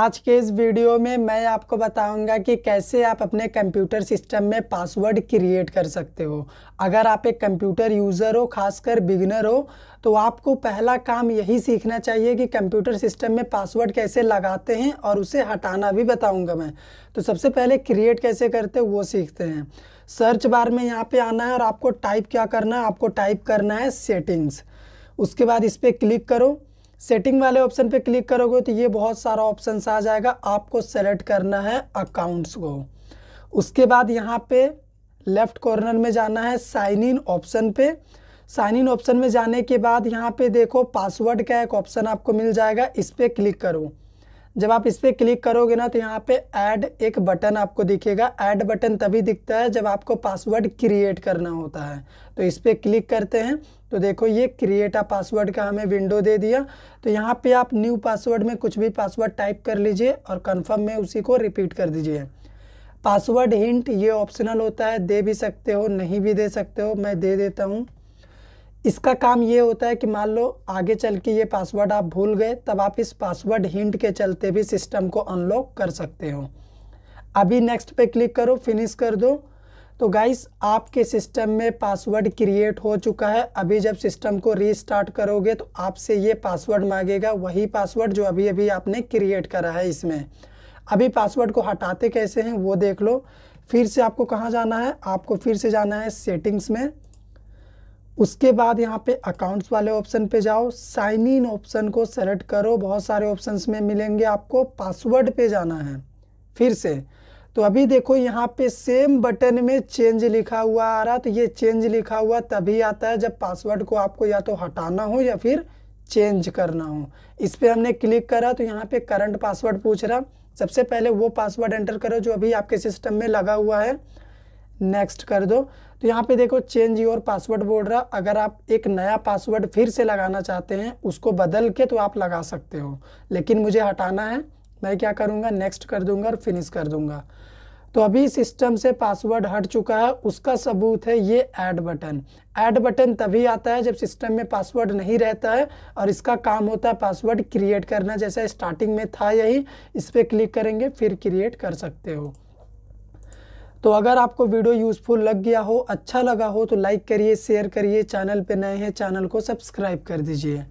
आज के इस वीडियो में मैं आपको बताऊंगा कि कैसे आप अपने कंप्यूटर सिस्टम में पासवर्ड क्रिएट कर सकते हो अगर आप एक कंप्यूटर यूज़र हो खासकर बिगनर हो तो आपको पहला काम यही सीखना चाहिए कि कंप्यूटर सिस्टम में पासवर्ड कैसे लगाते हैं और उसे हटाना भी बताऊंगा मैं तो सबसे पहले क्रिएट कैसे करते वो सीखते हैं सर्च बार में यहाँ पर आना है और आपको टाइप क्या करना है आपको टाइप करना है सेटिंग्स उसके बाद इस पर क्लिक करो सेटिंग वाले ऑप्शन पे क्लिक करोगे तो ये बहुत सारा ऑप्शन आ जाएगा आपको सेलेक्ट करना है अकाउंट्स को उसके बाद यहाँ पे लेफ़्ट कॉर्नर में जाना है साइन इन ऑप्शन पे साइन इन ऑप्शन में जाने के बाद यहाँ पे देखो पासवर्ड का एक ऑप्शन आपको मिल जाएगा इस पर क्लिक करो जब आप इस पर क्लिक करोगे ना तो यहाँ पे ऐड एक बटन आपको दिखेगा ऐड बटन तभी दिखता है जब आपको पासवर्ड क्रिएट करना होता है तो इस पर क्लिक करते हैं तो देखो ये क्रिएट आ पासवर्ड का हमें विंडो दे दिया तो यहाँ पे आप न्यू पासवर्ड में कुछ भी पासवर्ड टाइप कर लीजिए और कन्फर्म में उसी को रिपीट कर दीजिए पासवर्ड हिंट ये ऑप्शनल होता है दे भी सकते हो नहीं भी दे सकते हो मैं दे देता हूँ इसका काम ये होता है कि मान लो आगे चल के ये पासवर्ड आप भूल गए तब आप इस पासवर्ड हिंट के चलते भी सिस्टम को अनलॉक कर सकते हो अभी नेक्स्ट पे क्लिक करो फिनिश कर दो तो गाइस आपके सिस्टम में पासवर्ड क्रिएट हो चुका है अभी जब सिस्टम को रीस्टार्ट करोगे तो आपसे ये पासवर्ड मांगेगा वही पासवर्ड जो अभी अभी आपने क्रिएट करा है इसमें अभी पासवर्ड को हटाते कैसे हैं वो देख लो फिर से आपको कहाँ जाना है आपको फिर से जाना है सेटिंग्स में उसके बाद यहाँ पे अकाउंट्स वाले ऑप्शन पे जाओ साइन इन ऑप्शन को सेलेक्ट करो बहुत सारे ऑप्शंस में मिलेंगे आपको पासवर्ड पे जाना है फिर से तो अभी देखो यहाँ पे सेम बटन में चेंज लिखा हुआ आ रहा तो ये चेंज लिखा हुआ तभी आता है जब पासवर्ड को आपको या तो हटाना हो या फिर चेंज करना हो इस पर हमने क्लिक करा तो यहाँ पे करंट पासवर्ड पूछ रहा सबसे पहले वो पासवर्ड एंटर करो जो अभी आपके सिस्टम में लगा हुआ है नेक्स्ट कर दो तो यहाँ पे देखो चेंज योर पासवर्ड बोल रहा अगर आप एक नया पासवर्ड फिर से लगाना चाहते हैं उसको बदल के तो आप लगा सकते हो लेकिन मुझे हटाना है मैं क्या करूँगा नेक्स्ट कर दूंगा और फिनिश कर दूंगा तो अभी सिस्टम से पासवर्ड हट चुका है उसका सबूत है ये ऐड बटन ऐड बटन तभी आता है जब सिस्टम में पासवर्ड नहीं रहता है और इसका काम होता है पासवर्ड क्रिएट करना जैसा स्टार्टिंग में था यही इस पर क्लिक करेंगे फिर क्रिएट कर सकते हो तो अगर आपको वीडियो यूज़फुल लग गया हो अच्छा लगा हो तो लाइक करिए शेयर करिए चैनल पर नए हैं चैनल को सब्सक्राइब कर दीजिए